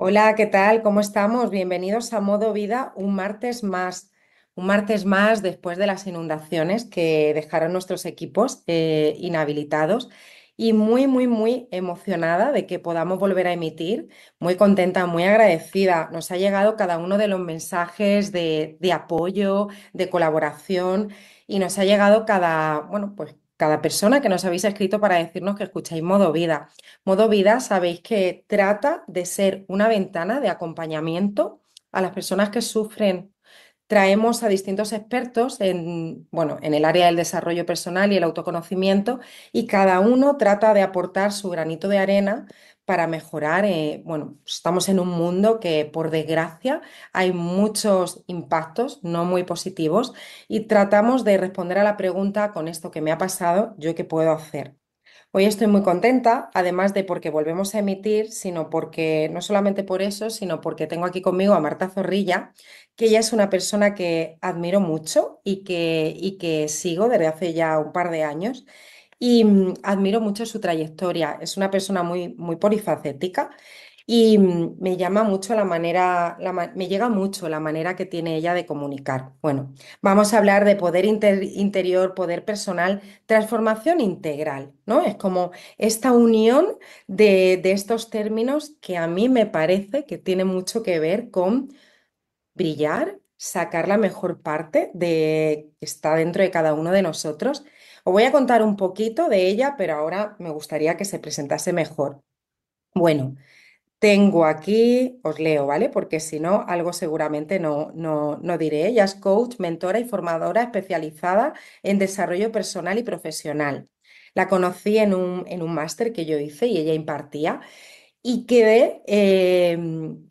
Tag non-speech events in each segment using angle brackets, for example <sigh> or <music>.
Hola, ¿qué tal? ¿Cómo estamos? Bienvenidos a Modo Vida, un martes más. Un martes más después de las inundaciones que dejaron nuestros equipos eh, inhabilitados y muy, muy, muy emocionada de que podamos volver a emitir. Muy contenta, muy agradecida. Nos ha llegado cada uno de los mensajes de, de apoyo, de colaboración y nos ha llegado cada, bueno, pues cada persona que nos habéis escrito para decirnos que escucháis Modo Vida. Modo Vida sabéis que trata de ser una ventana de acompañamiento a las personas que sufren. Traemos a distintos expertos en, bueno, en el área del desarrollo personal y el autoconocimiento y cada uno trata de aportar su granito de arena para mejorar. Eh, bueno, estamos en un mundo que, por desgracia, hay muchos impactos no muy positivos y tratamos de responder a la pregunta con esto que me ha pasado, yo qué puedo hacer. Hoy estoy muy contenta, además de porque volvemos a emitir, sino porque, no solamente por eso, sino porque tengo aquí conmigo a Marta Zorrilla, que ella es una persona que admiro mucho y que, y que sigo desde hace ya un par de años y mm, admiro mucho su trayectoria. Es una persona muy, muy polifacética y mm, me llama mucho la manera, me llega mucho la manera que tiene ella de comunicar. Bueno, vamos a hablar de poder interior, poder personal, transformación integral, ¿no? Es como esta unión de, de estos términos que a mí me parece que tiene mucho que ver con brillar, sacar la mejor parte de que está dentro de cada uno de nosotros voy a contar un poquito de ella, pero ahora me gustaría que se presentase mejor. Bueno, tengo aquí, os leo, ¿vale? Porque si no, algo seguramente no, no, no diré. Ella es coach, mentora y formadora especializada en desarrollo personal y profesional. La conocí en un, en un máster que yo hice y ella impartía y quedé eh,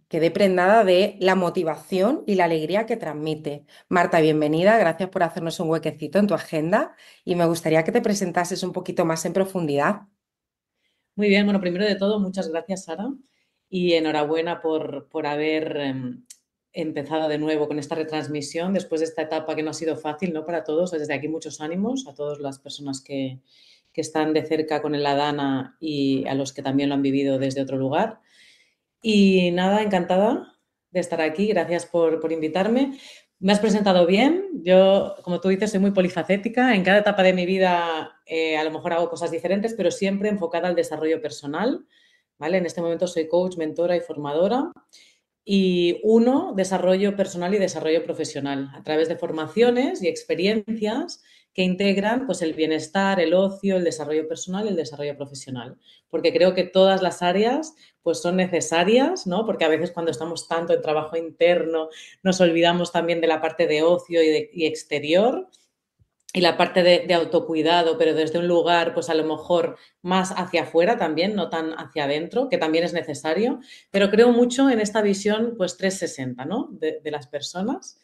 quedé prendada de la motivación y la alegría que transmite. Marta, bienvenida, gracias por hacernos un huequecito en tu agenda y me gustaría que te presentases un poquito más en profundidad. Muy bien, bueno, primero de todo, muchas gracias, Sara, y enhorabuena por, por haber em, empezado de nuevo con esta retransmisión después de esta etapa que no ha sido fácil ¿no? para todos. Desde aquí muchos ánimos a todas las personas que, que están de cerca con el Adana y a los que también lo han vivido desde otro lugar. Y nada, encantada de estar aquí. Gracias por, invitarme. Me has presentado bien. Yo, como tú dices, soy muy polifacética. En cada etapa de mi vida eh, a lo mejor hago cosas diferentes, pero siempre enfocada al desarrollo personal. ¿vale? En este momento soy coach, mentora y formadora. Y uno, desarrollo personal y desarrollo profesional a través de formaciones y experiencias que integran pues, el bienestar, el ocio, el desarrollo personal y el desarrollo profesional. Porque creo que todas las áreas pues, son necesarias, ¿no? porque a veces cuando estamos tanto en trabajo interno nos olvidamos también de la parte de ocio y, exterior y la parte de, autocuidado, pero desde un lugar, pues a lo mejor más hacia afuera también, no tan hacia adentro, que también es necesario, pero creo mucho en esta visión, pues 360, ¿no? de las personas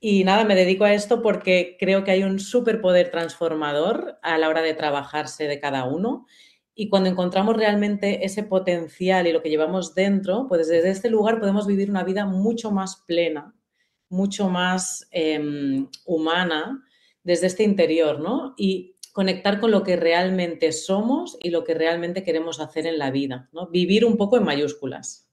y nada, me dedico a esto porque creo que hay un superpoder transformador a la hora de trabajarse de cada uno. Y cuando encontramos realmente ese potencial y lo que llevamos dentro, pues desde este lugar podemos vivir una vida mucho más plena, mucho más em, humana, desde este interior, ¿no? Y conectar con lo que realmente somos y lo que realmente queremos hacer en la vida, ¿no? Vivir un poco en mayúsculas.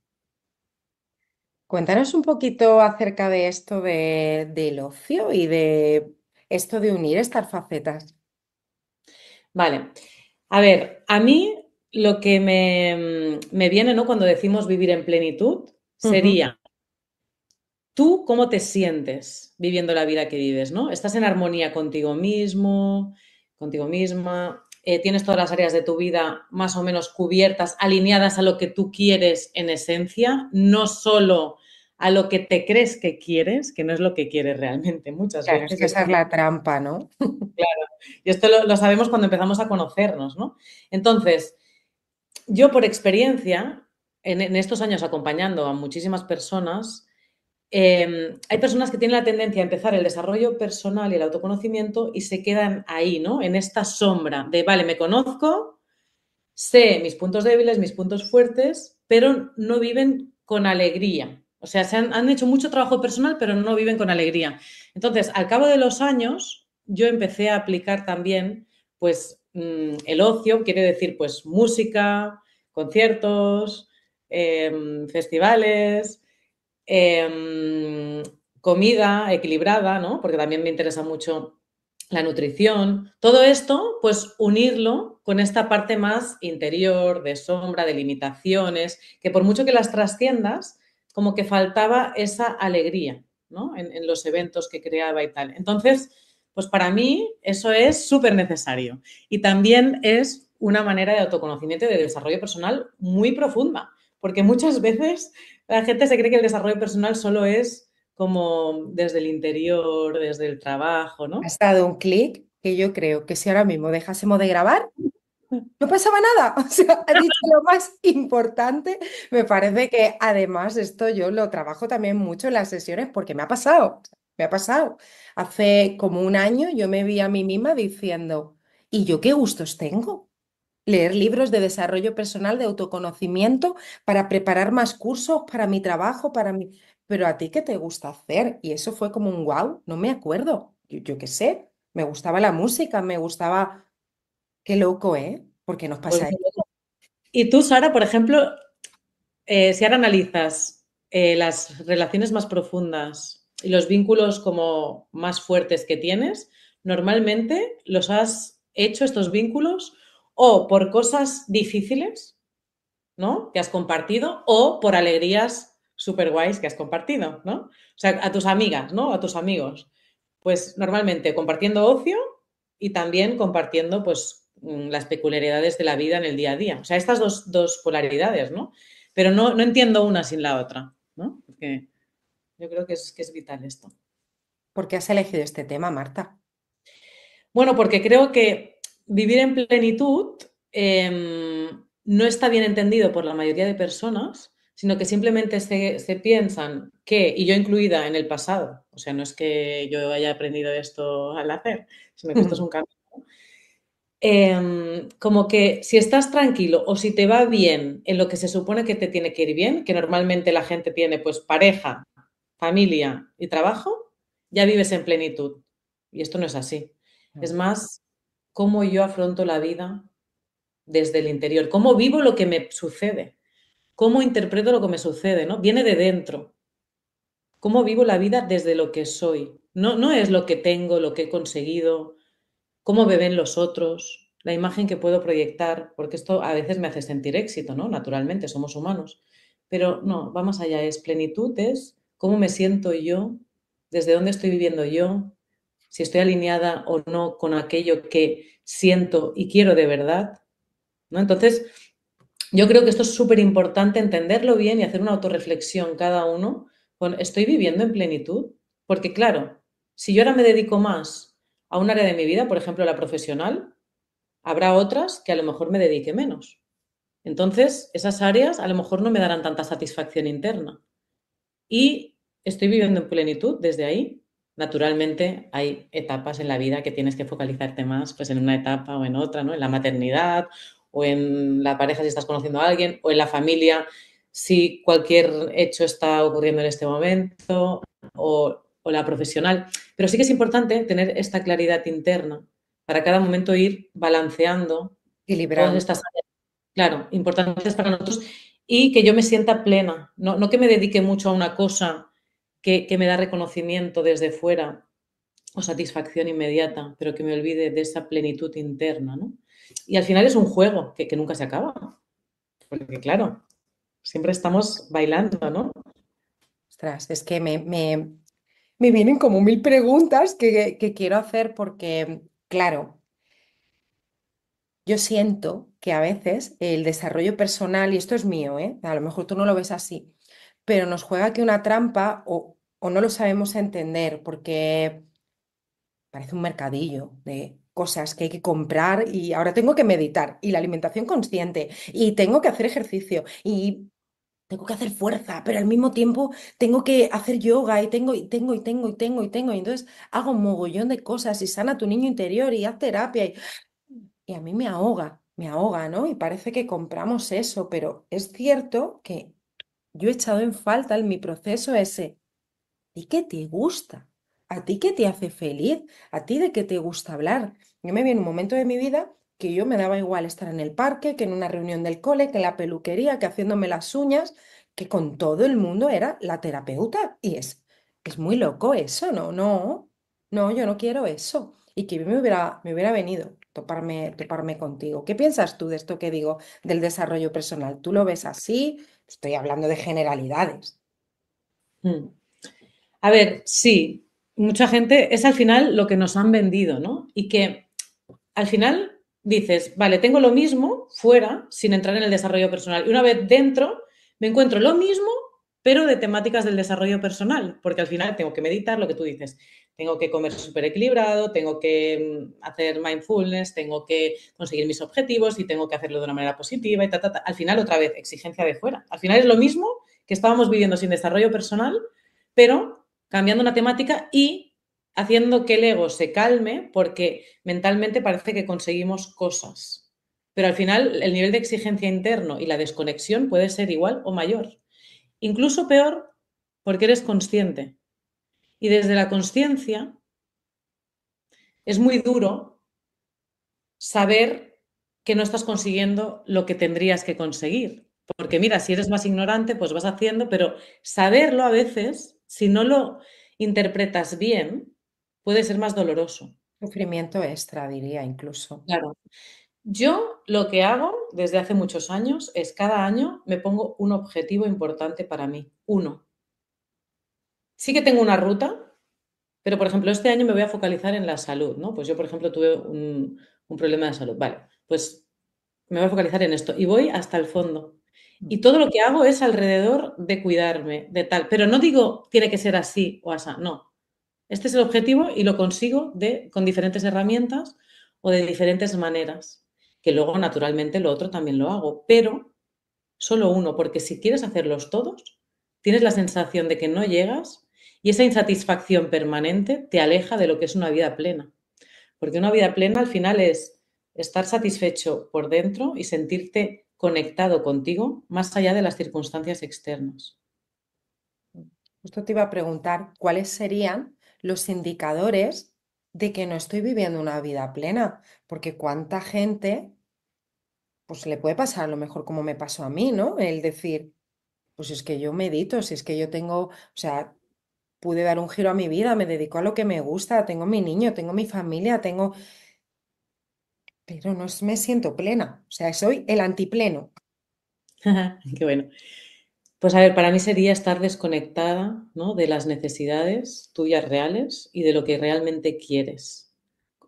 Cuéntanos un poquito acerca de esto de, del ocio y de esto de unir estas facetas. Vale. A ver, a mí lo que me, mm, me viene, ¿no? Cuando decimos vivir en plenitud, sería tú cómo te sientes viviendo la vida que vives, ¿no? ¿Estás en armonía contigo mismo, contigo misma? Eh, tienes todas las áreas de tu vida más o menos cubiertas, alineadas a lo que tú quieres en esencia, no solo a lo que te crees que quieres, que no es lo que quieres realmente muchas claro, Es que la trampa, ¿no? <laughs> Claro. Y esto lo, sabemos cuando empezamos a conocernos, ¿no? Entonces, yo por experiencia, en estos años acompañando a muchísimas personas, Em, hay personas que tienen la tendencia a empezar el desarrollo personal y el autoconocimiento y se quedan ahí, ¿no? En esta sombra de, vale, me conozco, sé mis puntos débiles, mis puntos fuertes, pero no viven con alegría. O sea, se han, hecho mucho trabajo personal, pero no viven con alegría. Entonces, al cabo de los años, yo empecé a aplicar también, pues, mm, el ocio, quiere decir, pues, música, conciertos, em, festivales, Em, comida equilibrada, ¿no? Porque también me interesa mucho la nutrición. Todo esto, pues unirlo con esta parte más interior, de sombra, de limitaciones, que por mucho que las trasciendas, como que faltaba esa alegría, ¿no? En, en los eventos que creaba y tal. Entonces, pues para mí eso es súper necesario. Y también es una manera de autoconocimiento y de desarrollo personal muy profunda, porque muchas veces la gente se cree que el desarrollo personal solo es como desde el interior, desde el trabajo, ¿no? Ha estado un clic que yo creo que si ahora mismo dejásemos de grabar, no pasaba nada. <laughs> O sea, lo más importante. Me parece que además esto yo lo trabajo también mucho en las sesiones porque me ha pasado. Me ha pasado. Hace como un año yo me vi a mí misma diciendo, ¿y yo qué gustos tengo? leer libros de desarrollo personal, de autoconocimiento, para preparar más cursos, para mi trabajo, para mí Pero a ti, ¿qué te gusta hacer? Y eso fue como un wow, no me acuerdo. Yo, qué sé, me gustaba la música, me gustaba... Qué loco, ¿eh? Porque nos pasa pues eso. Y tú, Sara, por ejemplo, eh, si ahora analizas eh, las relaciones más profundas y los vínculos como más fuertes que tienes, normalmente los has hecho estos vínculos o por cosas difíciles, ¿no? Que has compartido, o por alegrías súper guays que has compartido, ¿no? O sea, a tus amigas, ¿no? A tus amigos. Pues normalmente compartiendo ocio y también compartiendo, pues, mm, las peculiaridades de la vida en el día a día. O sea, estas dos, polaridades, ¿no? Pero no, entiendo una sin la otra, ¿no? Porque yo creo que es, que es vital esto. ¿Por qué has elegido este tema, Marta? Bueno, porque creo que vivir en plenitud em, no está bien entendido por la mayoría de personas, sino que simplemente se, piensan que, y yo incluida en el pasado, o sea, no es que yo haya aprendido esto al hacer, sino que esto es un cambio. Em, como que si estás tranquilo o si te va bien en lo que se supone que te tiene que ir bien, que normalmente la gente tiene pues pareja, familia y trabajo, ya vives en plenitud. Y esto no es así. Es más, cómo yo afronto la vida desde el interior, cómo vivo lo que me sucede, cómo interpreto lo que me sucede, ¿no? Viene de dentro. Cómo vivo la vida desde lo que soy. No, no es lo que tengo, lo que he conseguido, cómo me ven los otros, la imagen que puedo proyectar, porque esto a veces me hace sentir éxito, ¿no? Naturalmente, somos humanos. Pero no, vamos allá, es plenitud, es cómo me siento yo, desde dónde estoy viviendo yo, si estoy alineada o no con aquello que siento y quiero de verdad. ¿no? Entonces, yo creo que esto es súper importante entenderlo bien y hacer una autorreflexión cada uno con, ¿estoy viviendo en plenitud? Porque claro, si yo ahora me dedico más a un área de mi vida, por ejemplo, la profesional, habrá otras que a lo mejor me dedique menos. Entonces, esas áreas a lo mejor no me darán tanta satisfacción interna. Y estoy viviendo en plenitud desde ahí. Naturalmente hay etapas en la vida que tienes que focalizarte más pues en una etapa o en otra, ¿no? En la maternidad o en la pareja si estás conociendo a alguien o en la familia si cualquier hecho está ocurriendo en este momento o, la profesional. Pero sí que es importante tener esta claridad interna para cada momento ir balanceando Equilibrando. todas estas áreas, claro, importantes para nosotros y que yo me sienta plena, no, no que me dedique mucho a una cosa que, me da reconocimiento desde fuera o satisfacción inmediata, pero que me olvide de esa plenitud interna, ¿no? Y al final es un juego que, nunca se acaba. Porque claro, siempre estamos bailando, ¿no? Ostras, es que me, vienen como mil preguntas que, quiero hacer porque, claro, yo siento que a veces el desarrollo personal, y esto es mío, ¿eh? a lo mejor tú no lo ves así, pero nos juega que una trampa o o no lo sabemos entender porque parece un mercadillo de cosas que hay que comprar y ahora tengo que meditar y la alimentación consciente y tengo que hacer ejercicio y tengo que hacer fuerza, pero al mismo tiempo tengo que hacer yoga y tengo y tengo y tengo y tengo y tengo. Y entonces hago un mogollón de cosas y sana tu niño interior y haz terapia y, y a mí me ahoga, me ahoga, ¿no? Y parece que compramos eso, pero es cierto que yo he echado en falta en mi proceso ese ti qué te gusta? ¿A ti qué te hace feliz? ¿A ti de qué te gusta hablar? Yo me vi en un momento de mi vida que yo me daba igual estar en el parque, que en una reunión del cole, que en la peluquería, que haciéndome las uñas, que con todo el mundo era la terapeuta. Y es, es muy loco eso, ¿no? No, no, yo no quiero eso. Y que me hubiera, me hubiera venido toparme, toparme contigo. ¿Qué piensas tú de esto que digo del desarrollo personal? ¿Tú lo ves así? Estoy hablando de generalidades. Mm. A ver, sí, mucha gente es al final lo que nos han vendido, ¿no? Y que al final dices, vale, tengo lo mismo fuera sin entrar en el desarrollo personal. Y una vez dentro, me encuentro lo mismo, pero de temáticas del desarrollo personal, porque al final tengo que meditar lo que tú dices. Tengo que comer súper equilibrado, tengo que mm, hacer mindfulness, tengo que conseguir mis objetivos y tengo que hacerlo de una manera positiva y ta, Al final, otra vez, exigencia de fuera. Al final es lo mismo que estábamos viviendo sin desarrollo personal, pero cambiando una temática y haciendo que el ego se calme porque mentalmente parece que conseguimos cosas. Pero al final el nivel de exigencia interno y la desconexión puede ser igual o mayor. Incluso peor porque eres consciente. Y desde la conciencia es muy duro saber que no estás consiguiendo lo que tendrías que conseguir. Porque mira, si eres más ignorante, pues vas haciendo, pero saberlo a veces si no lo interpretas bien, puede ser más doloroso. Sufrimiento extra, diría incluso. Claro. Yo lo que hago desde hace muchos años es cada año me pongo un objetivo importante para mí, uno. Sí que tengo una ruta, pero por ejemplo este año me voy a focalizar en la salud, ¿no? Pues yo por ejemplo tuve un, un problema de salud, vale, pues me voy a focalizar en esto y voy hasta el fondo. Y mm. todo lo que hago es alrededor de cuidarme, de tal. Pero no digo tiene que ser así o así, no. Este es el objetivo y lo consigo de, con diferentes herramientas o de diferentes maneras, que luego naturalmente lo otro también lo hago, pero solo uno, porque si quieres hacerlos todos, tienes la sensación de que no llegas y esa insatisfacción permanente te aleja de lo que es una vida plena. Porque una vida plena al final es estar satisfecho por dentro y sentirte conectado contigo más allá de las circunstancias externas. Justo te iba a preguntar cuáles serían los indicadores de que no estoy viviendo una vida plena, porque cuánta gente pues le puede pasar a lo mejor como me pasó a mí, ¿no? El decir, pues es que yo medito, si es que yo tengo, o sea, pude dar un giro a mi vida, me dedico a lo que me gusta, tengo mi niño, tengo mi familia, tengo pero no me siento plena, o sea, soy el antipleno. <laughs> Qué bueno. Pues a ver, para mí sería estar desconectada ¿no? de las necesidades tuyas reales y de lo que realmente quieres.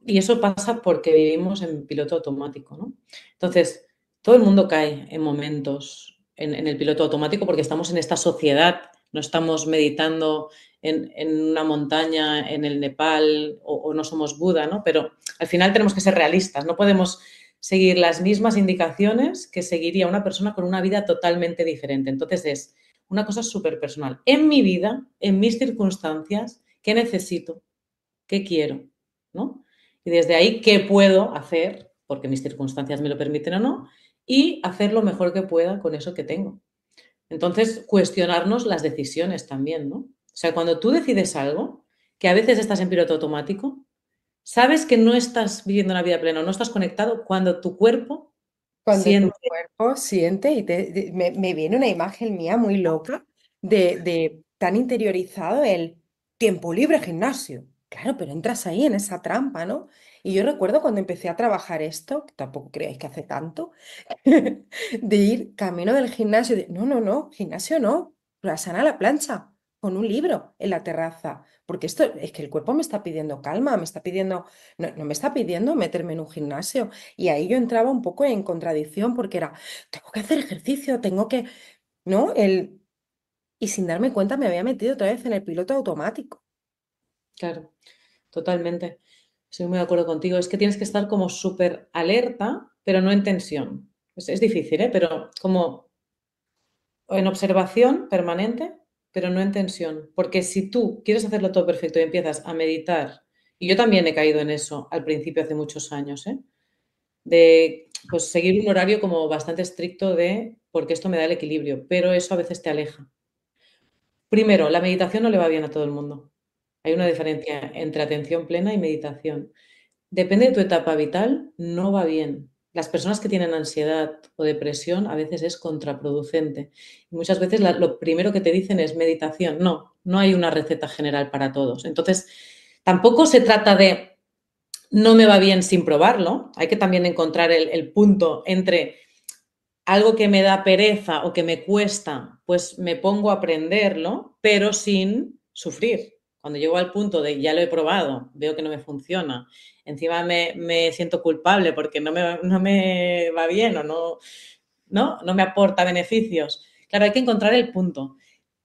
Y eso pasa porque vivimos en piloto automático, ¿no? Entonces, todo el mundo cae en momentos en, en el piloto automático porque estamos en esta sociedad no estamos meditando en, una montaña, en el Nepal, o, no somos Buda, ¿no? Pero al final tenemos que ser realistas, no podemos seguir las mismas indicaciones que seguiría una persona con una vida totalmente diferente. Entonces es una cosa súper personal. En mi vida, en mis circunstancias, ¿qué necesito? ¿Qué quiero? ¿No? Y desde ahí, ¿qué puedo hacer? Porque mis circunstancias me lo permiten o no, y hacer lo mejor que pueda con eso que tengo. Entonces, cuestionarnos las decisiones también, ¿no? O sea, cuando tú decides algo, que a veces estás en piloto automático, sabes que no estás viviendo una vida plena, no estás conectado cuando tu cuerpo cuando tu cuerpo siente y me, viene una imagen mía muy loca de tan interiorizado el tiempo libre gimnasio. Claro, pero entras ahí en esa trampa, ¿no? Y yo recuerdo cuando empecé a trabajar esto, que tampoco creáis que hace tanto, <laughs> de ir camino del gimnasio, no, no, no, gimnasio no, la sana a la plancha, con un libro en la terraza, porque esto es que el cuerpo me está pidiendo calma, me está pidiendo, no, no me está pidiendo meterme en un gimnasio. Y ahí yo entraba un poco en contradicción porque era, tengo que hacer ejercicio, tengo que, ¿no? El, y sin darme cuenta me había metido otra vez en el piloto automático. Claro, totalmente. Estoy muy de acuerdo contigo. Es que tienes que estar como súper alerta, pero no en tensión. Es, difícil, ¿eh? Pero como en observación permanente, pero no en tensión. Porque si tú quieres hacerlo todo perfecto y empiezas a meditar, y yo también he caído en eso al principio hace muchos años, ¿eh? De pues, seguir un horario como bastante estricto de porque esto me da el equilibrio, pero eso a veces te aleja. Primero, la meditación no le va bien a todo el mundo. Hay una diferencia entre atención plena y meditación. Depende de tu etapa vital, no va bien. Las personas que tienen ansiedad o depresión a veces es contraproducente. Muchas veces lo primero que te dicen es meditación. No, no hay una receta general para todos. Entonces, tampoco se trata de no me va bien sin probarlo. Hay que también encontrar el, el, punto entre algo que me da pereza o que me cuesta, pues me pongo a aprenderlo, pero sin sufrir. Cuando llego al punto de ya lo he probado, veo que no me funciona, encima me, siento culpable porque no me, no me va bien o no, no, no me aporta beneficios. Claro, hay que encontrar el punto.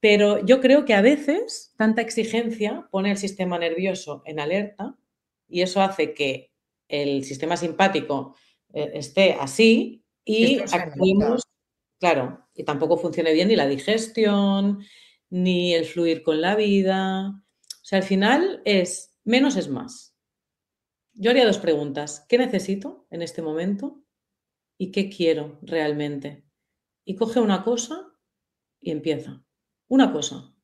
Pero yo creo que a veces tanta exigencia pone el sistema nervioso en alerta y eso hace que el sistema simpático eh, esté así y actuemos, claro, y tampoco funcione bien ni la digestión, ni el fluir con la vida, al final es menos es más. Yo haría dos preguntas. ¿Qué necesito en este momento? ¿Y qué quiero realmente? Y coge una cosa y empieza. Una cosa.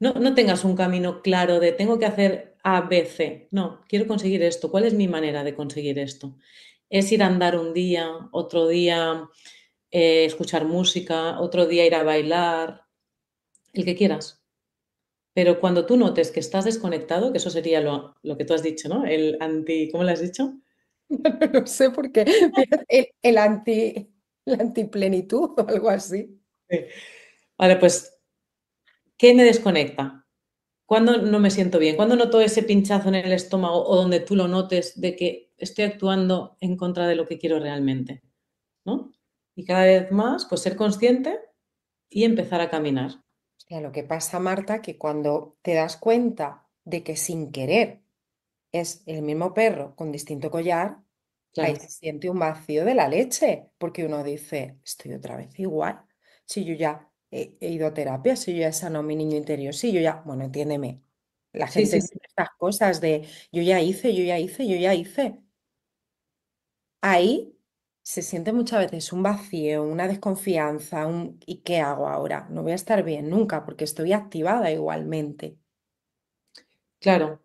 No, tengas un camino claro de tengo que hacer A, B, C. No, quiero conseguir esto. ¿Cuál es mi manera de conseguir esto? Es ir a andar un día, otro día eh, escuchar música, otro día ir a bailar, el que quieras pero cuando tú notes que estás desconectado, que eso sería lo, que tú has dicho, ¿no? El anti, ¿cómo lo has dicho? <laughs> No, sé por qué. El, anti, la antiplenitud o algo así. Vale, pues, ¿qué me desconecta? ¿Cuándo no me siento bien? ¿Cuándo noto ese pinchazo en el estómago o donde tú lo notes de que estoy actuando en contra de lo que quiero realmente? Y cada vez más, pues ser consciente y empezar a caminar a lo que pasa, Marta, que cuando te das cuenta de que sin querer es el mismo perro con distinto collar, ahí se siente un vacío de la leche, porque uno dice, estoy otra vez igual. Si yo ya he, ido a terapia, si yo ya he sanado mi niño interior, si yo ya, bueno, entiéndeme, la gente estas cosas de yo ya hice, yo ya hice, yo ya hice. Ahí se siente muchas veces un vacío, una desconfianza, un ¿y qué hago ahora? No voy a estar bien nunca porque estoy activada igualmente. Claro,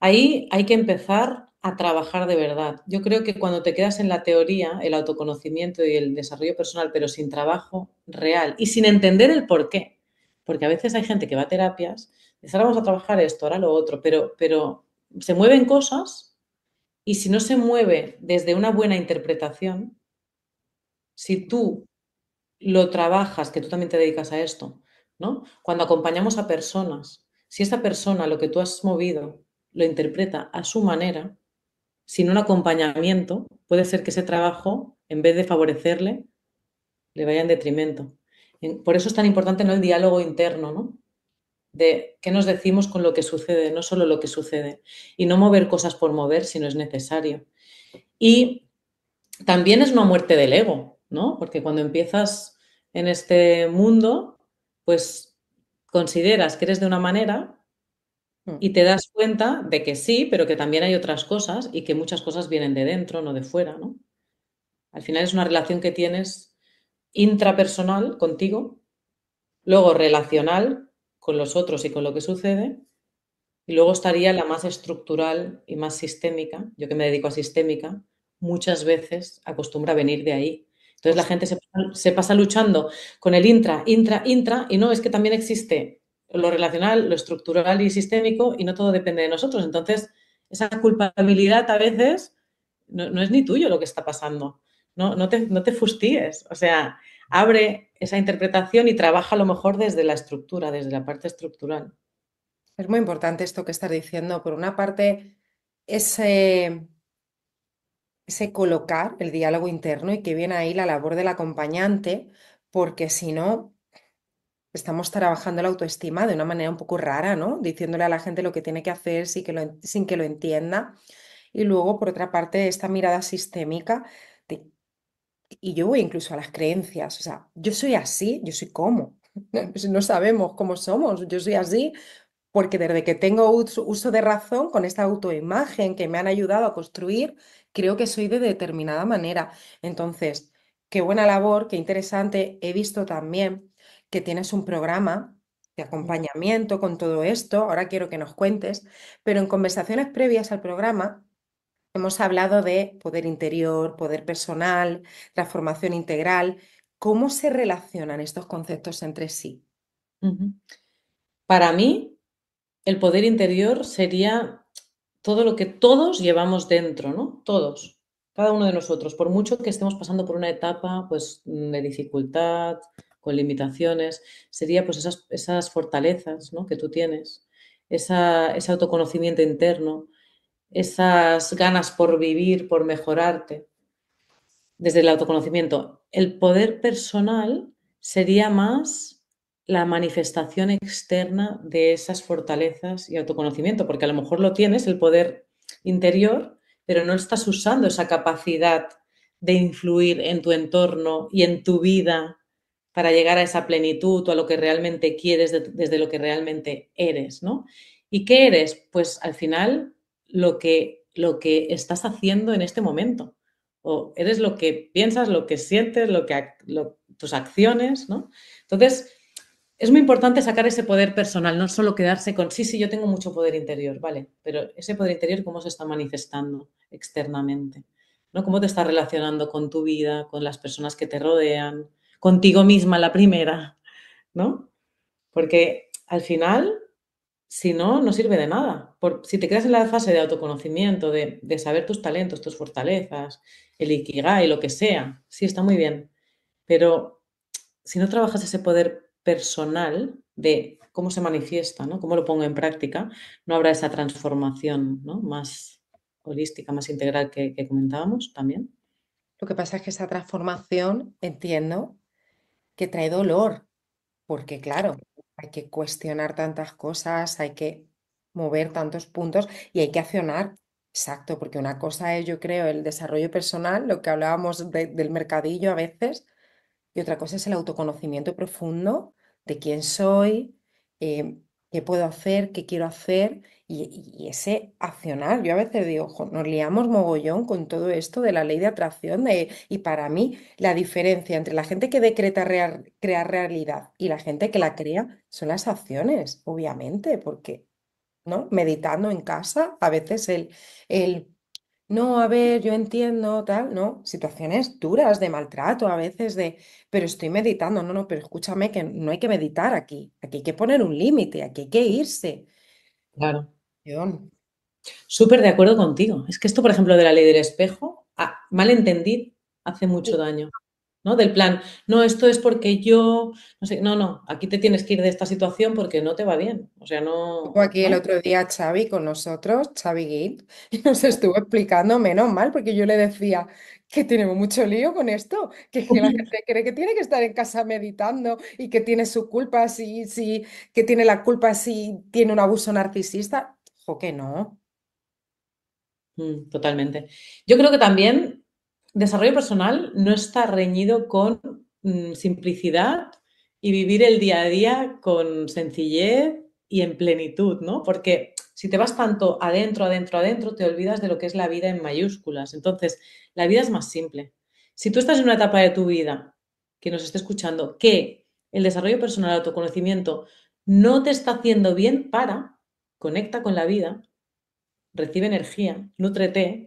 ahí hay que empezar a trabajar de verdad. Yo creo que cuando te quedas en la teoría, el autoconocimiento y el desarrollo personal, pero sin trabajo real y sin entender el por qué, porque a veces hay gente que va a terapias, dice, ahora vamos a trabajar esto, ahora lo otro, pero, pero se mueven cosas y si no se mueve desde una buena interpretación, si tú lo trabajas, que tú también te dedicas a esto, ¿no? Cuando acompañamos a personas, si esa persona lo que tú has movido lo interpreta a su manera, sin un acompañamiento, puede ser que ese trabajo, en vez de favorecerle, le vaya en detrimento. Por eso es tan importante ¿no? el diálogo interno, ¿no? De qué nos decimos con lo que sucede, no solo lo que sucede. Y no mover cosas por mover si no es necesario. Y también es una muerte del ego, porque cuando empiezas en este mundo, pues consideras que eres de una manera mm. y te das cuenta de que sí, pero que también hay otras cosas y que muchas cosas vienen de dentro, no de fuera, ¿no? Al final es una relación que tienes intrapersonal contigo, luego relacional con los otros y con lo que sucede, y luego estaría la más estructural y más sistémica, yo que me dedico a sistémica, muchas veces acostumbra venir de ahí, entonces la pues gente se, pasa luchando con el intra, intra, intra, y no, es que también existe lo relacional, lo estructural y sistémico, y no todo depende de nosotros. Entonces, esa culpabilidad a veces no, es ni tuyo lo que está pasando. No, no, te, no te fustíes. O sea, abre esa interpretación y trabaja a lo mejor desde la estructura, desde la parte estructural. Es muy importante esto que estás diciendo. Por una parte, ese ese colocar el diálogo interno y que viene ahí la labor del acompañante, porque si no, estamos trabajando la autoestima de una manera un poco rara, ¿no? Diciéndole a la gente lo que tiene que hacer sin que lo, sin que lo entienda. Y luego, por otra parte, esta mirada sistémica, y yo voy incluso a las creencias, o sea, yo soy así, yo soy como. <laughs> No sabemos cómo somos, yo soy así, porque desde que tengo uso de razón, con esta autoimagen que me han ayudado a construir, creo que soy de determinada manera. Entonces, qué buena labor, qué interesante. He visto también que tienes un programa de acompañamiento con todo esto. Ahora quiero que nos cuentes, pero en conversaciones previas al programa hemos hablado de poder interior, poder personal, transformación integral. ¿Cómo se relacionan estos conceptos entre sí? Para mí, el poder interior sería todo lo que todos llevamos dentro, ¿no? Todos, cada uno de nosotros, por mucho que estemos pasando por una etapa pues, mm, de dificultad, con limitaciones, sería pues esas, esas fortalezas ¿no? que tú tienes, ese autoconocimiento interno, esas ganas por vivir, por mejorarte, desde el autoconocimiento. El poder personal sería más la manifestación externa de esas fortalezas y autoconocimiento, porque a lo mejor lo tienes, el poder interior, pero no estás usando esa capacidad de influir en tu entorno y en tu vida para llegar a esa plenitud o a lo que realmente quieres desde lo que realmente eres, ¿no? ¿Y qué eres? Pues al final lo que, lo que estás haciendo en este momento. O eres lo que piensas, lo que sientes, lo que, tus acciones, ¿no? Entonces, es muy importante sacar ese poder personal, no solo quedarse con, sí, sí, yo tengo mucho poder interior, vale, pero ese poder interior, ¿cómo se está manifestando externamente? ¿No? ¿Cómo te estás relacionando con tu vida, con las personas que te rodean, contigo misma la primera? ¿No? Porque al final, si no, no sirve de nada. Por, si te quedas en la fase de autoconocimiento, de, saber tus talentos, tus fortalezas, el ikigai, lo que sea, sí, está muy bien. Pero si no trabajas ese poder personal de cómo se manifiesta, ¿no? cómo lo pongo en práctica, no habrá esa transformación ¿no? más holística, más integral que, comentábamos también. Lo que pasa es que esa transformación, entiendo, que trae dolor, porque claro, hay que cuestionar tantas cosas, hay que mover tantos puntos y hay que accionar. Exacto, porque una cosa es, yo creo, el desarrollo personal, lo que hablábamos del mercadillo a veces, y otra cosa es el autoconocimiento profundo de quién soy, eh, qué puedo hacer, qué quiero hacer y, ese accionar. Yo a veces digo, nos liamos mogollón con todo esto de la ley de atracción eh, y para mí la diferencia entre la gente que decreta crear realidad y la gente que la crea son las acciones, obviamente, porque ¿no? meditando en casa, a veces el, el no, a ver, yo entiendo, tal, ¿no? Situaciones duras de maltrato a veces de, pero estoy meditando, no, no, pero escúchame que no hay que meditar aquí, aquí hay que poner un límite, aquí hay que irse. Claro. Súper de acuerdo contigo. Es que esto, por ejemplo, de la ley del espejo, ah, hace mucho daño. ¿no? Del plan, no, esto es porque yo, no sé, no, no, aquí te tienes que ir de esta situación porque no te va bien. O sea, no. aquí el otro día Xavi con nosotros, Xavi y <laughs> nos estuvo explicando menos mal, porque yo le decía, que tenemos mucho lío con esto, que, la <laughs> gente cree que tiene que estar en casa meditando y que tiene su culpa si, sí que tiene la culpa si tiene un abuso narcisista. Ojo que no. Mm, totalmente. Yo creo que también desarrollo personal no está reñido con mm, simplicidad y vivir el día a día con sencillez y en plenitud, ¿no? Porque si te vas tanto adentro, adentro, adentro, te olvidas de lo que es la vida en mayúsculas. Entonces, la vida es más simple. Si tú estás en una etapa de tu vida que nos está escuchando, que el desarrollo personal, el autoconocimiento, no te está haciendo bien para, conecta con la vida, recibe energía, nutrete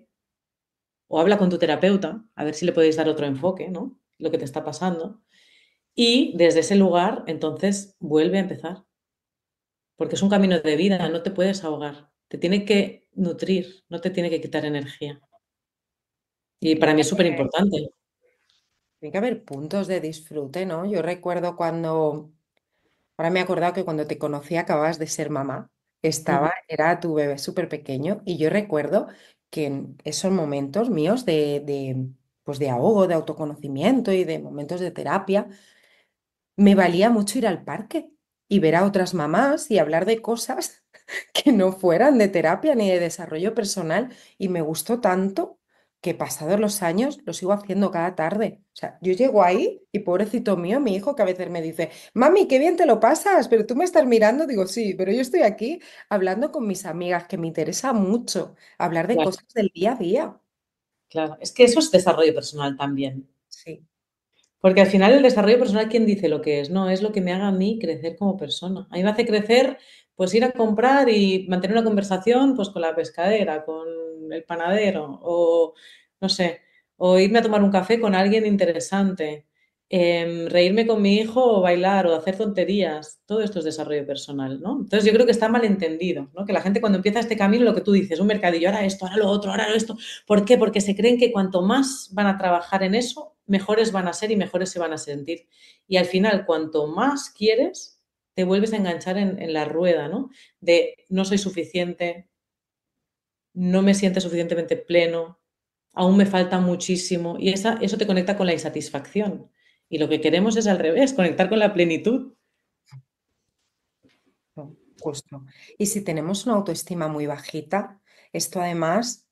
o habla con tu terapeuta, a ver si le podéis dar otro enfoque, ¿no? Lo que te está pasando. Y desde ese lugar, entonces, vuelve a empezar. Porque es un camino de vida, no te puedes ahogar. Te tiene que nutrir, no te tiene que quitar energía. Y para mí es súper importante. Tiene que haber puntos de disfrute, ¿no? Yo recuerdo cuando, ahora me he acordado que cuando te conocí acababas de ser mamá, estaba, era tu bebé súper pequeño y yo recuerdo que esos momentos míos de, de, pues de ahogo, de autoconocimiento y de momentos de terapia, me valía mucho ir al parque y ver a otras mamás y hablar de cosas <laughs> que no fueran de terapia ni de desarrollo personal. Y me gustó tanto que pasados los años lo sigo haciendo cada tarde. O sea, yo llego ahí y pobrecito mío, mi hijo que a veces me dice, mami, qué bien te lo pasas, pero tú me estás mirando, digo, sí, pero yo estoy aquí hablando con mis amigas, que me interesa mucho hablar de cosas del día a día. Claro, es que eso es desarrollo personal también. Sí. Porque al final el desarrollo personal, ¿quién dice lo que es? No, es lo que me haga a mí crecer como persona. A mí me hace crecer, pues ir a comprar y mantener una conversación pues con la pescadera, con el panadero o, no sé, o irme a tomar un café con alguien interesante, em, reírme con mi hijo o bailar o hacer tonterías, todo esto es desarrollo personal, ¿no? Entonces yo creo que está mal entendido, ¿no? Que la gente cuando empieza este camino, lo que tú dices, un mercadillo, ahora esto, ahora lo otro, ahora esto, ¿por qué? Porque se creen que cuanto más van a trabajar en eso, mejores van a ser y mejores se van a sentir. Y al final, cuanto más quieres, te vuelves a enganchar en, en la rueda, ¿no? De no soy suficiente, no me siente suficientemente pleno, aún me falta muchísimo y eso te conecta con la insatisfacción. Y lo que queremos es al revés, conectar con la plenitud. Y si tenemos una autoestima muy bajita, esto además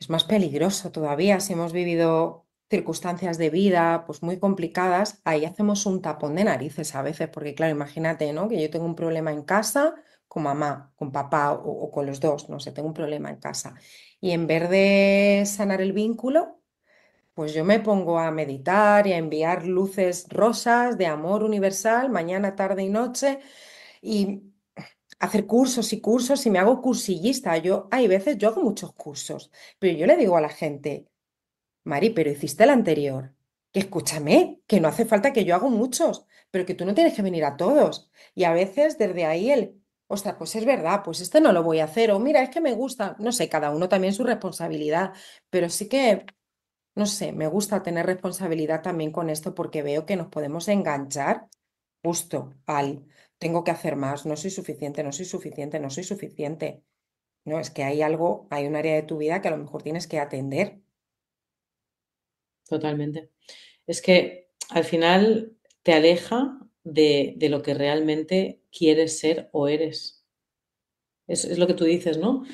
es más peligroso todavía. Si hemos vivido circunstancias de vida pues muy complicadas, ahí hacemos un tapón de narices a veces, porque claro, imagínate, ¿no? Que yo tengo un problema en casa con mamá, con papá o, con los dos, no sé, tengo un problema en casa. Y en vez de sanar el vínculo, pues yo me pongo a meditar y a enviar luces rosas de amor universal mañana, tarde y noche y hacer cursos y cursos y me hago cursillista. Yo hay veces yo hago muchos cursos, pero yo le digo a la gente, Mari, pero hiciste el anterior. Que escúchame, que no hace falta que yo haga muchos, pero que tú no tienes que venir a todos. Y a veces desde ahí el ostras, pues es verdad, pues este no lo voy a hacer, o mira, es que me gusta, no sé, cada uno también su responsabilidad, pero sí que, no sé, me gusta tener responsabilidad también con esto porque veo que nos podemos enganchar justo al, tengo que hacer más, no soy suficiente, no soy suficiente, no soy suficiente. No, es que hay algo, hay un área de tu vida que a lo mejor tienes que atender. Totalmente. Es que al final te aleja de, lo que realmente quieres ser o eres. Es, lo que tú dices, ¿no?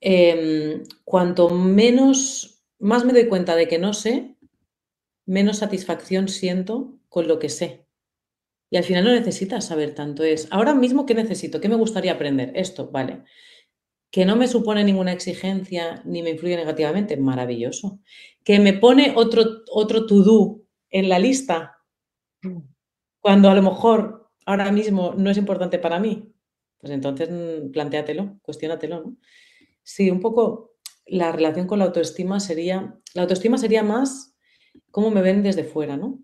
Em, cuanto menos, más me doy cuenta de que no sé, menos satisfacción siento con lo que sé. Y al final no necesitas saber tanto. Es ahora mismo qué necesito, qué me gustaría aprender. Esto, vale. Que no me supone ninguna exigencia ni me influye negativamente, maravilloso. Que me pone otro, otro to-do en la lista, cuando a lo mejor ahora mismo no es importante para mí, pues entonces mm, planteatelo, cuestiónatelo, ¿no? Sí, un poco la relación con la autoestima sería, la autoestima sería más cómo me ven desde fuera, ¿no?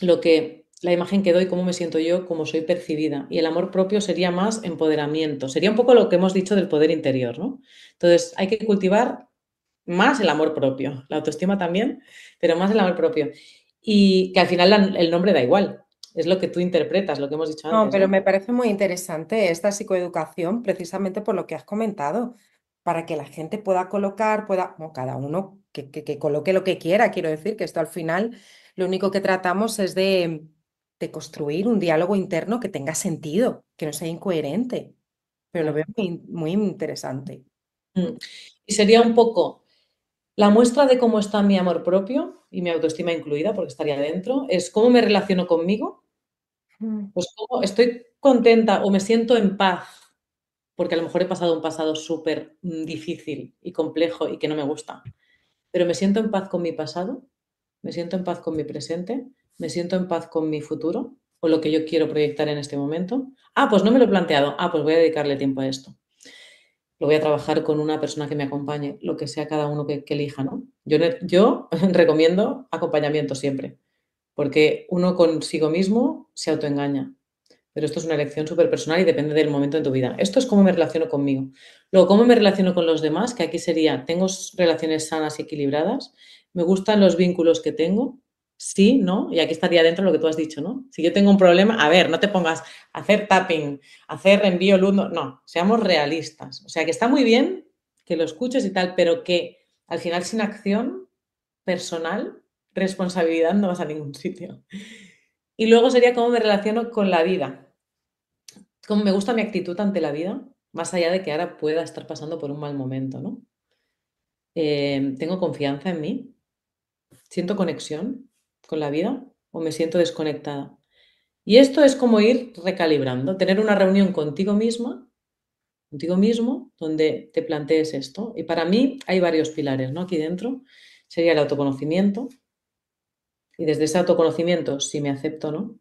Lo que, la imagen que doy, cómo me siento yo, cómo soy percibida. Y el amor propio sería más empoderamiento, sería un poco lo que hemos dicho del poder interior, ¿no? Entonces, hay que cultivar más el amor propio, la autoestima también, pero más el amor propio. Y que al final el nombre da igual, es lo que tú interpretas, lo que hemos dicho antes. No, pero me parece muy interesante esta psicoeducación precisamente por lo que has comentado, para que la gente pueda colocar, pueda, cada uno que, coloque lo que quiera, quiero decir que esto al final lo único que tratamos es de, construir un diálogo interno que tenga sentido, que no sea incoherente, pero lo veo muy, muy interesante. Mm. Y sería un poco la muestra de cómo está mi amor propio y mi autoestima incluida, porque estaría dentro, es cómo me relaciono conmigo. Mm. Pues cómo estoy contenta o me siento en paz, porque a lo mejor he pasado un pasado súper mm, difícil y complejo y que no me gusta. Pero me siento en paz con mi pasado, me siento en paz con mi presente, me siento en paz con mi futuro o lo que yo quiero proyectar en este momento. Ah, pues no me lo he planteado. Ah, pues voy a dedicarle tiempo a esto lo voy a trabajar con una persona que me acompañe, lo que sea cada uno que, elija, ¿no? Yo, yo <laughs> recomiendo acompañamiento siempre, porque uno consigo mismo se autoengaña, pero esto es una elección súper personal y depende del momento en tu vida. Esto es cómo me relaciono conmigo. Luego, cómo me relaciono con los demás, que aquí sería, tengo relaciones sanas y equilibradas, me gustan los vínculos que tengo, sí, ¿no? Y aquí estaría dentro lo que tú has dicho, ¿no? Si yo tengo un problema, a ver, no te pongas a hacer tapping, a hacer envío lundo, no, seamos realistas. O sea, que está muy bien que lo escuches y tal, pero que al final sin acción personal, responsabilidad no vas a ningún sitio. Y luego sería cómo me relaciono con la vida. Cómo me gusta mi actitud ante la vida, más allá de que ahora pueda estar pasando por un mal momento, ¿no? Eh, tengo confianza en mí, siento conexión con la vida o me siento desconectada. Y esto es como ir recalibrando, tener una reunión contigo misma, contigo mismo, donde te plantees esto. Y para mí hay varios pilares, ¿no? Aquí dentro sería el autoconocimiento. Y desde ese autoconocimiento, si me acepto no.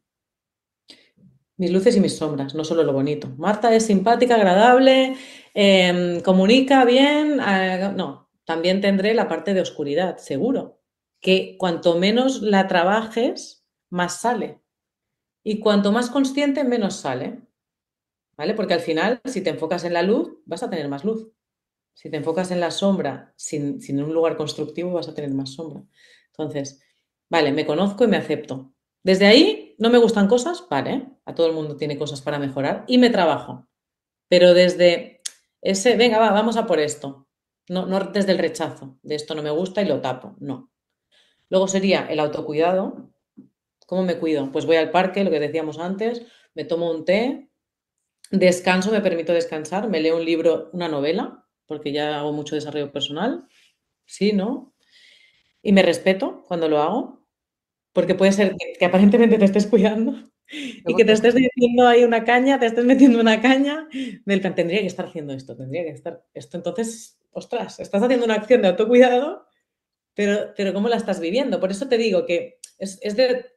Mis luces y mis sombras, no solo lo bonito. Marta es simpática, agradable, em, comunica bien. Ah, no, también tendré la parte de oscuridad, seguro que cuanto menos la trabajes, más sale. Y cuanto más consciente, menos sale. ¿Vale? Porque al final, si te enfocas en la luz, vas a tener más luz. Si te enfocas en la sombra, sin, un lugar constructivo, vas a tener más sombra. Entonces, vale, me conozco y me acepto. Desde ahí, no me gustan cosas, vale, a todo el mundo tiene cosas para mejorar y me trabajo. Pero desde ese, venga, va, vamos a por esto. No, no desde el rechazo, de esto no me gusta y lo tapo, no. Luego sería el autocuidado. ¿Cómo me cuido? Pues voy al parque, lo que decíamos antes, me tomo un té, descanso, me permito descansar, me leo un libro, una novela, porque ya hago mucho desarrollo personal. Sí, ¿no? Y me respeto cuando lo hago, porque puede ser que, aparentemente te estés cuidando <laughs> y que te estés metiendo ahí una caña, te estés metiendo una caña del tendría que estar haciendo esto, tendría que estar esto. Entonces, ostras, estás haciendo una acción de autocuidado pero, ¿cómo la estás viviendo? Por eso te digo que es,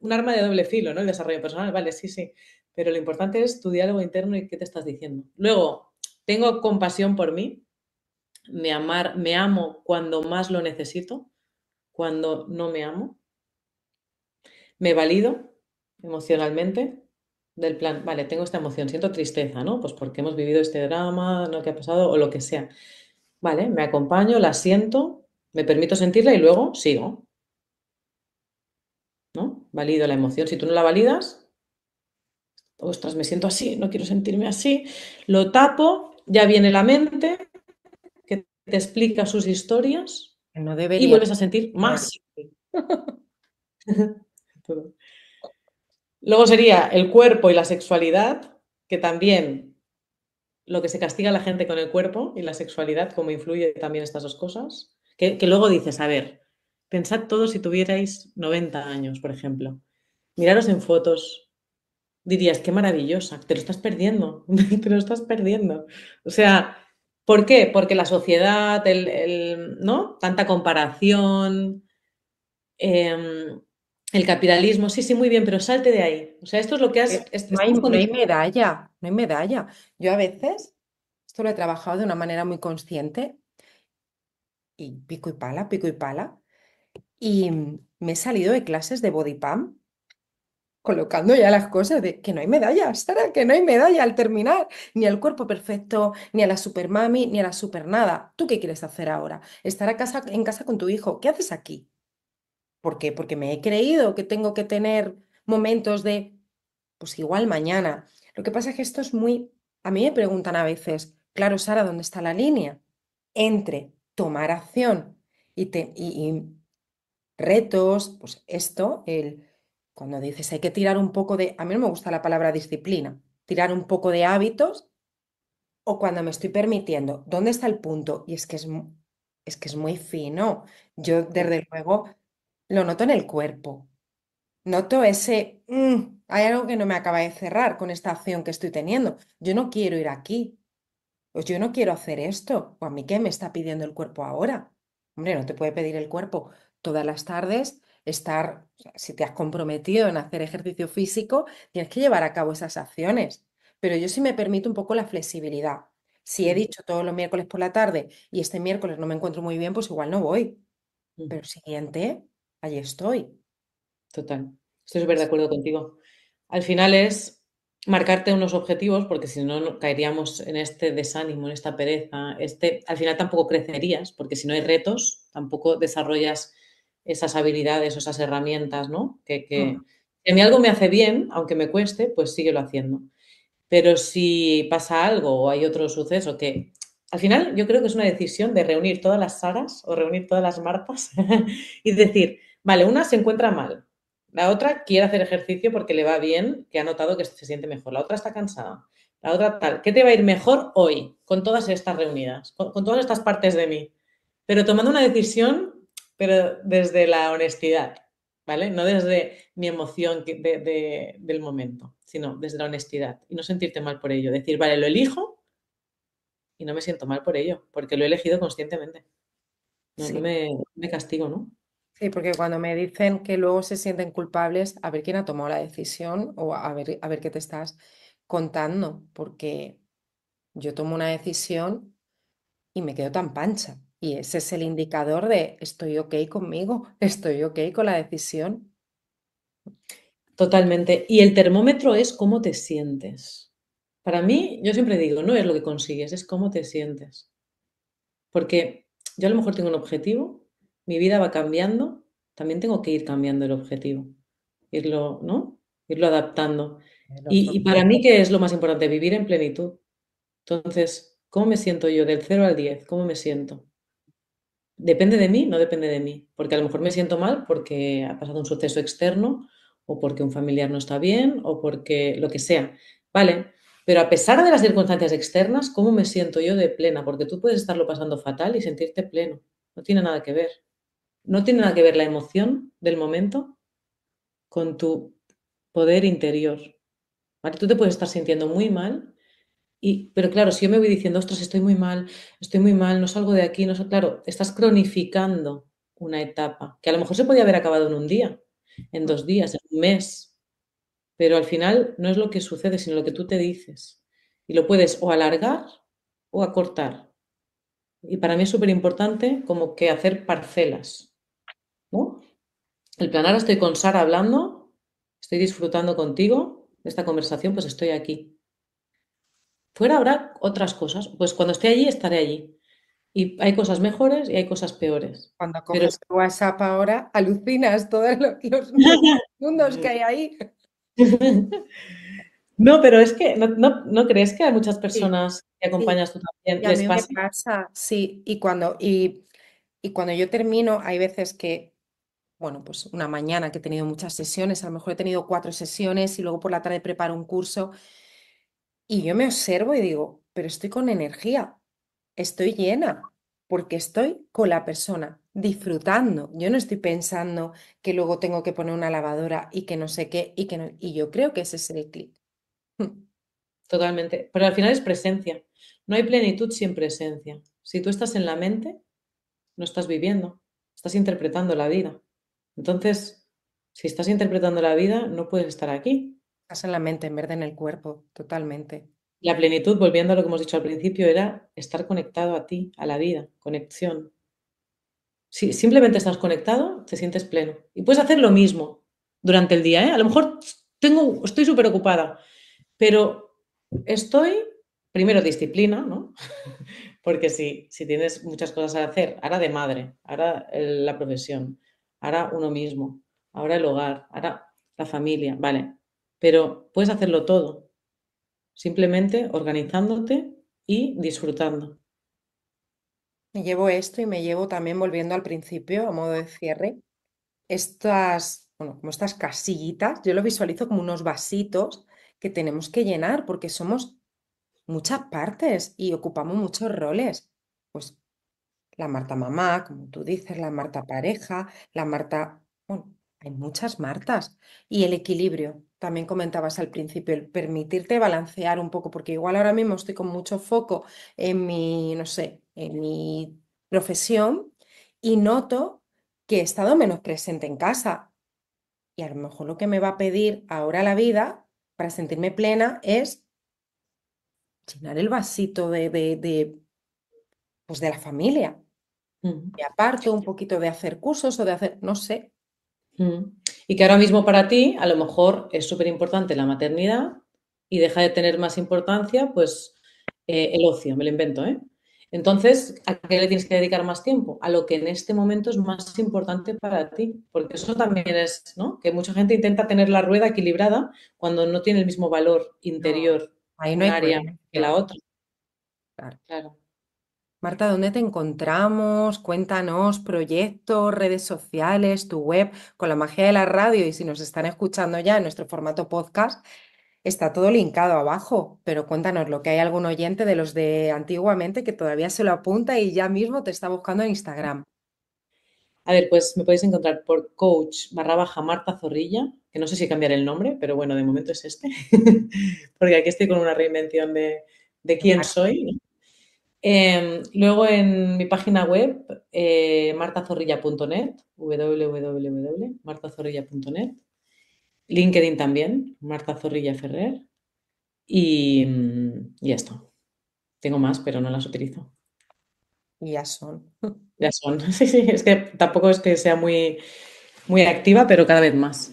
un arma de doble filo, ¿no? El desarrollo personal, vale, sí, sí, pero lo importante es tu diálogo interno y qué te estás diciendo. Luego, tengo compasión por mí, me, amo cuando más lo necesito, cuando no me amo, me valido emocionalmente, del plan, vale, tengo esta emoción, siento tristeza, ¿no? Pues porque hemos vivido este drama, ¿no? Que ha pasado, o lo que sea. Vale, me acompaño, la siento, me permito sentirla y luego sigo. ¿No? Valido la emoción. Si tú no la validas, ostras, me siento así, no quiero sentirme así. Lo tapo, ya viene la mente que te explica sus historias no y vuelves a sentir más. <laughs> Luego sería el cuerpo y la sexualidad, que también lo que se castiga a la gente con el cuerpo y la sexualidad, cómo influye también estas dos cosas que, luego dices, a ver, pensad todos si tuvierais 90 años, por ejemplo. Miraros en fotos, dirías, qué maravillosa, te lo estás perdiendo, <laughs> te lo estás perdiendo. O sea, ¿por qué? Porque la sociedad, el, ¿no? Tanta comparación, em, el capitalismo, sí, sí, muy bien, pero salte de ahí. O sea, esto es lo que has... Eh, no hay medalla, no hay medalla. Yo a veces, esto lo he trabajado de una manera muy consciente, pico y pala, pico y pala. Y mm, me he salido de clases de body colocando ya las cosas de que no hay medalla, Sara, que no hay medalla al terminar, ni al cuerpo perfecto, ni a la super mami, ni a la super nada. ¿Tú qué quieres hacer ahora? Estar en casa con tu hijo. ¿Qué haces aquí? ¿Por qué? Porque me he creído que tengo que tener momentos de, pues igual mañana. Lo que pasa es que esto es muy, a mí me preguntan a veces, claro, Sara, ¿dónde está la línea? Entre tomar acción y, te, retos, pues esto, el, cuando dices hay que tirar un poco de, a mí no me gusta la palabra disciplina, tirar un poco de hábitos o cuando me estoy permitiendo, ¿dónde está el punto? Y es que es, que es muy fino. Yo desde luego lo noto en el cuerpo. Noto ese, mm, hay algo que no me acaba de cerrar con esta acción que estoy teniendo. Yo no quiero ir aquí. Pues yo no quiero hacer esto, o a mí qué me está pidiendo el cuerpo ahora. Hombre, no te puede pedir el cuerpo todas las tardes estar, si te has comprometido en hacer ejercicio físico, tienes que llevar a cabo esas acciones. Pero yo sí me permito un poco la flexibilidad. Si he mm. dicho todos los miércoles por la tarde y este miércoles no me encuentro muy bien, pues igual no voy. Mm. Pero siguiente, ahí estoy. Total. Estoy súper de acuerdo contigo. Al final es marcarte unos objetivos, porque si no caeríamos en este desánimo, en esta pereza, este, al final tampoco crecerías, porque si no hay retos, tampoco desarrollas esas habilidades o esas herramientas, ¿no? Que, que, hmm. a mí algo me hace bien, aunque me cueste, pues síguelo haciendo. Pero si pasa algo o hay otro suceso que al final yo creo que es una decisión de reunir todas las sagas o reunir todas las marcas <laughs> y decir, vale, una se encuentra mal, la otra quiere hacer ejercicio porque le va bien, que ha notado que se siente mejor. La otra está cansada. La otra tal. ¿Qué te va a ir mejor hoy con todas estas reunidas, con, todas estas partes de mí? Pero tomando una decisión, pero desde la honestidad, ¿vale? No desde mi emoción del momento, sino desde la honestidad y no sentirte mal por ello. Decir, vale, lo elijo y no me siento mal por ello, porque lo he elegido conscientemente. No, me castigo, ¿no? Sí, porque cuando me dicen que luego se sienten culpables, a ver quién ha tomado la decisión o a ver, a ver qué te estás contando, porque yo tomo una decisión y me quedo tan pancha. Y ese es el indicador de estoy ok conmigo, <laughs> estoy ok con la decisión. Totalmente. Y el termómetro es cómo te sientes. Para mí, yo siempre digo, no es lo que consigues, es cómo te sientes. Porque yo a lo mejor tengo un objetivo mi vida va cambiando, también tengo que ir cambiando el objetivo, irlo, ¿no? Irlo adaptando. Y, para mí, ¿qué es lo más importante? Vivir en plenitud. Entonces, ¿cómo me siento yo del 0 al 10? ¿Cómo me siento? ¿Depende de mí? No depende de mí. Porque a lo mejor me siento mal porque ha pasado un suceso externo o porque un familiar no está bien o porque lo que sea. Vale, pero a pesar de las circunstancias externas, ¿cómo me siento yo de plena? Porque tú puedes estarlo pasando fatal y sentirte pleno. No tiene nada que ver no tiene nada que ver la emoción del momento con tu poder interior. Tú te puedes estar sintiendo muy mal, y, pero claro, si yo me voy diciendo, ostras, estoy muy mal, estoy muy mal, no salgo de aquí, no claro, estás cronificando una etapa que a lo mejor se podía haber acabado en un día, en dos días, en un mes, pero al final no es lo que sucede, sino lo que tú te dices. Y lo puedes o alargar o acortar. Y para mí es súper importante como que hacer parcelas el plan, ahora estoy con Sara hablando, estoy disfrutando contigo de esta conversación, pues estoy aquí. Fuera habrá otras cosas, pues cuando esté allí, estaré allí. Y hay cosas mejores y hay cosas peores. Cuando coges WhatsApp ahora, alucinas todos los <laughs> mundos que hay ahí. <laughs> No, pero es que no, crees que hay muchas personas que acompañas tú también. Y Sí, y, cuando yo termino, hay veces que bueno, pues una mañana que he tenido muchas sesiones, a lo mejor he tenido cuatro sesiones y luego por la tarde preparo un curso y yo me observo y digo, pero estoy con energía, estoy llena, porque estoy con la persona, disfrutando. Yo no estoy pensando que luego tengo que poner una lavadora y que no sé qué y Y yo creo que ese es el clic. <laughs> Totalmente. Pero al final es presencia. No hay plenitud sin presencia. Si tú estás en la mente, no estás viviendo, estás interpretando la vida. Entonces, si estás interpretando la vida, no puedes estar aquí. Estás en la mente en vez en el cuerpo, totalmente. La plenitud, volviendo a lo que hemos dicho al principio, era estar conectado a ti, a la vida, conexión. Si simplemente estás conectado, te sientes pleno. Y puedes hacer lo mismo durante el día. ¿eh? A lo mejor estoy súper ocupada, pero estoy, primero, disciplina, ¿no? <laughs> Porque si, si tienes muchas cosas a hacer, ahora de madre, ahora eh, la profesión, ahora uno mismo, ahora el hogar, ahora la familia, vale. Pero puedes hacerlo todo, simplemente organizándote y disfrutando. Me llevo esto y me llevo también volviendo al principio, a modo de cierre, estas, bueno, como estas casillitas, yo lo visualizo como unos vasitos que tenemos que llenar porque somos muchas partes y ocupamos muchos roles. Pues la Marta mamá, como tú dices, la Marta pareja, la Marta, bueno, hay muchas Martas. Y el equilibrio, también comentabas al principio, el permitirte balancear un poco, porque igual ahora mismo estoy con mucho foco en mi, no sé, en mi profesión y noto que he estado menos presente en casa. Y a lo mejor lo que me va a pedir ahora la vida para sentirme plena es llenar el vasito de pues, la familia. Mm. Y aparte un poquito de hacer cursos o de hacer, no sé. Mm. Y que ahora mismo para ti a lo mejor es súper importante la maternidad y deja de tener más importancia pues eh, el ocio, me lo invento, ¿eh? Entonces, ¿a qué le tienes que dedicar más tiempo? A lo que en este momento es más importante para ti, porque eso también es, ¿no? Que mucha gente intenta tener la rueda equilibrada cuando no tiene el mismo valor interior ahí no que la otra. Claro. claro. Marta, ¿dónde te encontramos? Cuéntanos proyectos, redes sociales, tu web, con la magia de la radio y si nos están escuchando ya en nuestro formato podcast, está todo linkado abajo, pero cuéntanos lo que hay algún oyente de los de antiguamente que todavía se lo apunta y ya mismo te está buscando en Instagram. A ver, pues me podéis encontrar por coach barra baja Marta Zorrilla, que no sé si cambiar el nombre, pero bueno, de momento es este, <laughs> porque aquí estoy con una reinvención de, quién soy. Em, luego en mi página web, eh, martazorrilla.net, www.martazorrilla.net, LinkedIn también, Marta Zorrilla Ferrer, y, mm, esto. Tengo más, pero no las utilizo. Y ya son. <laughs> Ya son, <laughs> sí, sí, es que tampoco es que sea muy, muy activa, pero cada vez más.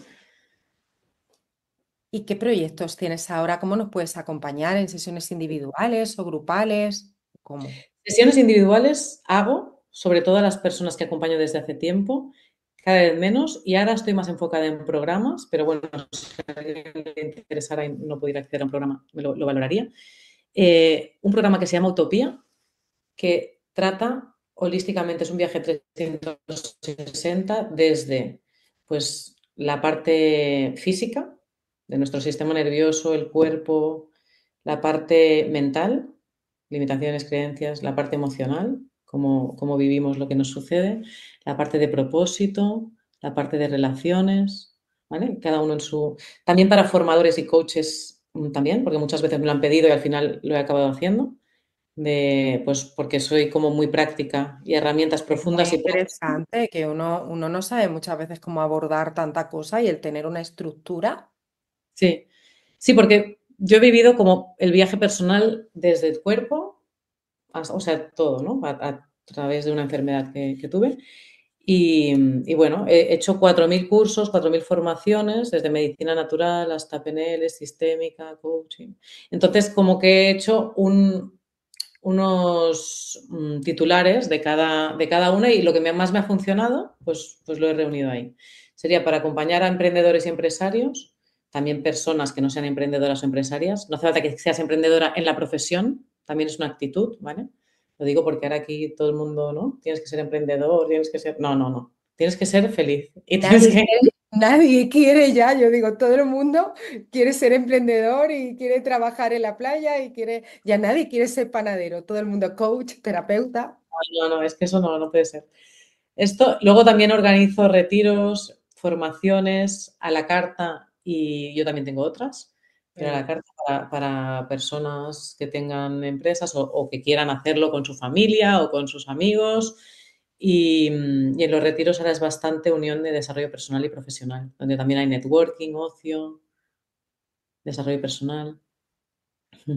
¿Y qué proyectos tienes ahora? ¿Cómo nos puedes acompañar en sesiones individuales o grupales? Sesiones individuales hago, sobre todo a las personas que acompaño desde hace tiempo, cada vez menos, y ahora estoy más enfocada en programas, pero bueno, si a alguien le interesara y no pudiera acceder a un programa, me lo, valoraría. Eh, un programa que se llama Utopía, que trata holísticamente, es un viaje 360 desde pues, la parte física de nuestro sistema nervioso, el cuerpo, la parte mental limitaciones, creencias, la parte emocional, cómo, cómo vivimos lo que nos sucede, la parte de propósito, la parte de relaciones, ¿vale? Cada uno en su... También para formadores y coaches mm, también, porque muchas veces me lo han pedido y al final lo he acabado haciendo, pues porque soy como muy práctica y herramientas profundas. Es interesante que uno, uno no sabe muchas veces cómo abordar tanta cosa y el tener una estructura. Sí, sí, porque yo he vivido como el viaje personal desde el cuerpo, o sea, todo, ¿no? A, través de una enfermedad que, tuve. Y, bueno, he hecho 4.000 cursos, 4.000 formaciones, desde medicina natural hasta PNL, sistémica, coaching. Entonces, como que he hecho unos mm, titulares de cada, de cada una y lo que más me ha funcionado, pues, pues lo he reunido ahí. Sería para acompañar a emprendedores y empresarios, también personas que no sean emprendedoras o empresarias. No hace falta que seas emprendedora en la profesión, también es una actitud, ¿vale? Lo digo porque ahora aquí todo el mundo, ¿no? Tienes que ser emprendedor, tienes que ser... No, no, no. Tienes que ser feliz. Y nadie, quiere ya, yo digo, todo el mundo quiere ser emprendedor y quiere trabajar en la playa y quiere... Ya nadie quiere ser panadero, todo el mundo coach, terapeuta. No, no, es que eso no, no puede ser. Esto, luego también organizo retiros, formaciones a la carta y yo también tengo otras. para, personas que tengan empresas o, que quieran hacerlo con su familia o con sus amigos. Mm, y, en los retiros ahora es bastante unión de desarrollo personal y profesional, donde también hay networking, ocio, desarrollo personal.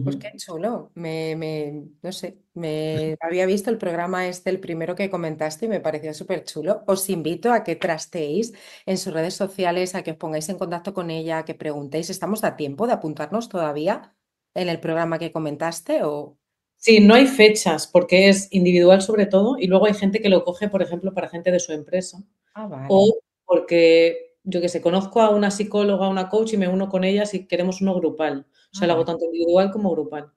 Pues qué chulo. Me, no sé, <laughs> me había visto el programa este, el primero que comentaste, y me pareció súper chulo. Os invito a que trasteéis en sus redes sociales, a que os pongáis en contacto con ella, a que preguntéis. ¿Estamos a tiempo de apuntarnos todavía en el programa que comentaste? O... Sí, no hay fechas porque es individual sobre todo y luego hay gente que lo coge, por ejemplo, para gente de su empresa Ah, vale. o porque yo que sé, conozco a una psicóloga, a una coach y me uno con ellas y queremos uno grupal. O sea, lo hago tanto individual como grupal.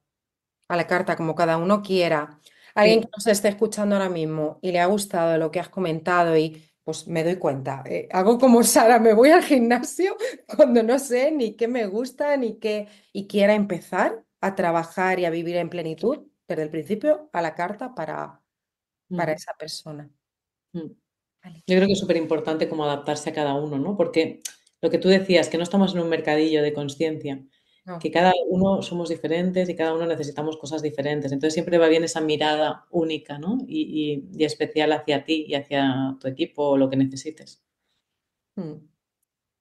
A la carta, como cada uno quiera. Alguien que nos esté escuchando ahora mismo y le ha gustado lo que has comentado y pues me doy cuenta. Eh, hago como Sara, me voy al gimnasio <laughs> cuando no sé ni qué me gusta ni qué y quiera empezar a trabajar y a vivir en plenitud desde el principio a la carta para, mm. esa persona. Mm. Yo creo que es súper importante cómo adaptarse a cada uno, Porque lo que tú decías, que no estamos en un mercadillo de conciencia, que cada uno somos diferentes y cada uno necesitamos cosas diferentes. Entonces siempre va bien esa mirada única, Y, especial hacia ti y hacia tu equipo o lo que necesites. Hmm.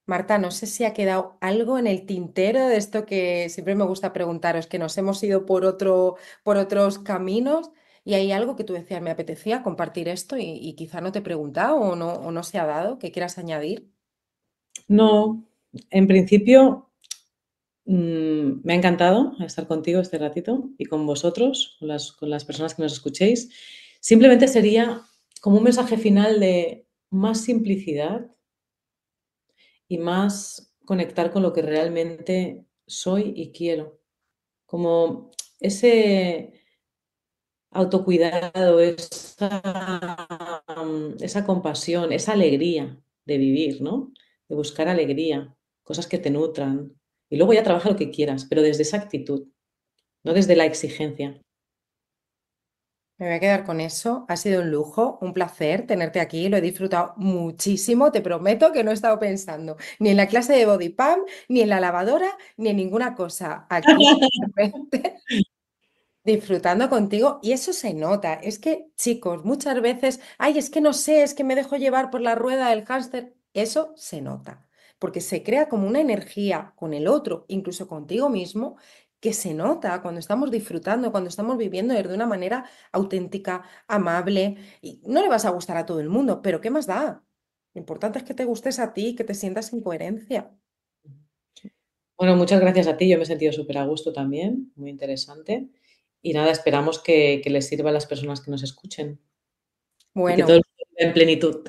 Marta, no sé si ha quedado algo en el tintero de esto que siempre me gusta preguntaros, que nos hemos ido por otros caminos. Y hay algo que tú decías, me apetecía compartir esto y, quizá no te he preguntado o no, se ha dado, que quieras añadir. No, en principio mm, me ha encantado estar contigo este ratito y con vosotros, con las personas que nos escuchéis. Simplemente sería como un mensaje final de más simplicidad y más conectar con lo que realmente soy y quiero. Como ese, autocuidado, esa, compasión, esa alegría de vivir, ¿no? De buscar alegría, cosas que te nutran. Y luego ya trabaja lo que quieras, pero desde esa actitud, no desde la exigencia. Me voy a quedar con eso. Ha sido un lujo, un placer tenerte aquí. Lo he disfrutado muchísimo. Te prometo que no he estado pensando ni en la clase de body ni en la lavadora, ni en ninguna cosa. Aquí, <laughs> disfrutando contigo y eso se nota. Es que, chicos, muchas veces, ay, es que no sé, es que me dejo llevar por la rueda del hámster. Eso se nota, porque se crea como una energía con el otro, incluso contigo mismo, que se nota cuando estamos disfrutando, cuando estamos viviendo de una manera auténtica, amable. Y no le vas a gustar a todo el mundo, pero ¿qué más da? Lo importante es que te gustes a ti, que te sientas en coherencia. Bueno, muchas gracias a ti. Yo me he sentido súper a gusto también, muy interesante y nada, esperamos que, les sirva a las personas que nos escuchen. Bueno. en plenitud.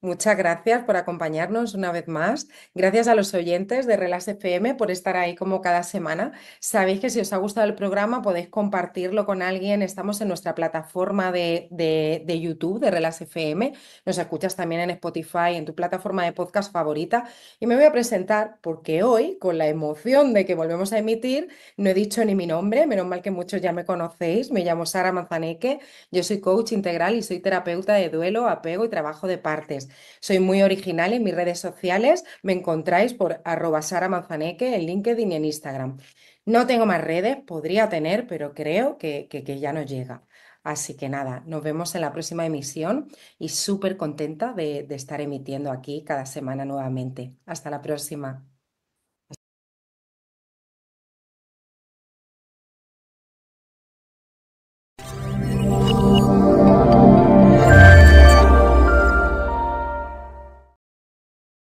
Muchas gracias por acompañarnos una vez más. Gracias a los oyentes de Relas FM por estar ahí como cada semana. Sabéis que si os ha gustado el programa podéis compartirlo con alguien. Estamos en nuestra plataforma de, YouTube de Relas FM. Nos escuchas también en Spotify, en tu plataforma de podcast favorita. Y me voy a presentar porque hoy, con la emoción de que volvemos a emitir, no he dicho ni mi nombre. Menos mal que muchos ya me conocéis. Me llamo Sara Manzaneque. Yo soy coach integral y soy terapeuta de duelo, apego y trabajo de partes. Soy muy original en mis redes sociales, me encontráis por arroba Sara Manzaneque en LinkedIn y en Instagram. No tengo más redes, podría tener, pero creo que, ya no llega. Así que nada, nos vemos en la próxima emisión y súper contenta de estar emitiendo aquí cada semana nuevamente. Hasta la próxima.